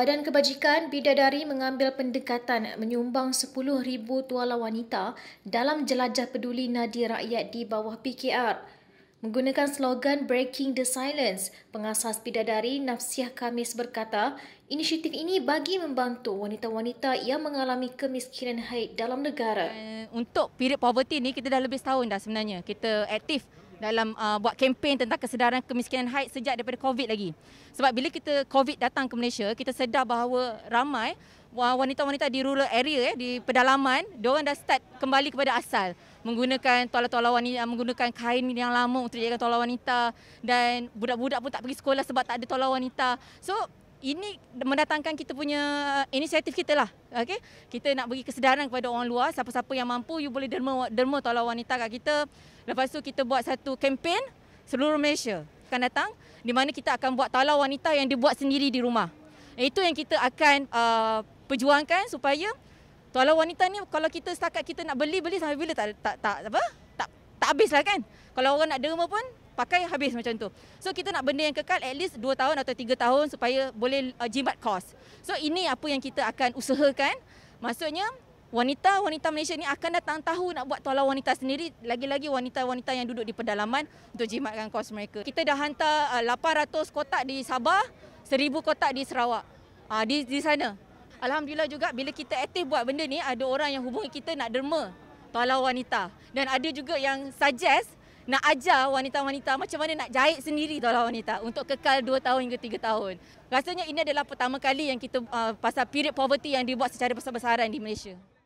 Badan Kebajikan Bidadari mengambil pendekatan menyumbang 10,000 tuala wanita dalam jelajah peduli nadi rakyat di bawah PKR. Menggunakan slogan Breaking the Silence, pengasas bidadari Nafsiah Kamis berkata, inisiatif ini bagi membantu wanita-wanita yang mengalami kemiskinan haid dalam negara. Eh, untuk period poverty ini kita dah lebih setahun dah sebenarnya. Kita aktif dalam uh, buat kempen tentang kesedaran kemiskinan haid sejak daripada COVID lagi. Sebab bila kita COVID datang ke Malaysia, kita sedar bahawa ramai wanita-wanita di rural area eh, di pedalaman, diorang dah start kembali kepada asal menggunakan tuala-tuala wanita, menggunakan kain yang lama untuk jadikan tuala wanita dan budak-budak pun tak pergi sekolah sebab tak ada tuala wanita. So ini mendatangkan kita punya uh, inisiatif kita lah. Okay? Kita nak bagi kesedaran kepada orang luar. Siapa-siapa yang mampu, you boleh derma, derma tolong wanita kat kita. Lepas tu kita buat satu kempen seluruh Malaysia akan datang. Di mana kita akan buat talau wanita yang dibuat sendiri di rumah. Itu yang kita akan uh, perjuangkan supaya talau wanita ni kalau kita setakat kita nak beli-beli sampai bila tak tak tak apa? Tak tak habislah kan. Kalau orang nak derma pun pakai habis macam tu. So kita nak benda yang kekal at least 2 tahun atau 3 tahun supaya boleh uh, jimat kos. So ini apa yang kita akan usahakan. Maksudnya wanita-wanita Malaysia ni akan datang tahu nak buat tolong wanita sendiri lagi-lagi wanita-wanita yang duduk di pedalaman untuk jimatkan kos mereka. Kita dah hantar uh, 800 kotak di Sabah, 1000 kotak di Sarawak. Uh, di di sana. Alhamdulillah juga bila kita aktif buat benda ni ada orang yang hubungi kita nak derma tolong wanita dan ada juga yang suggest nak ajar wanita-wanita macam mana nak jahit sendiri tau lah wanita untuk kekal 2 tahun hingga 3 tahun. Rasanya ini adalah pertama kali yang kita uh, pasal period poverty yang dibuat secara besar-besaran di Malaysia.